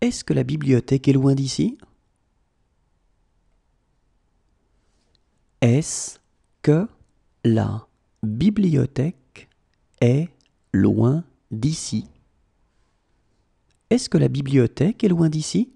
Est-ce que la bibliothèque est loin d'ici Est-ce que la bibliothèque est loin d'ici Est-ce que la bibliothèque est loin d'ici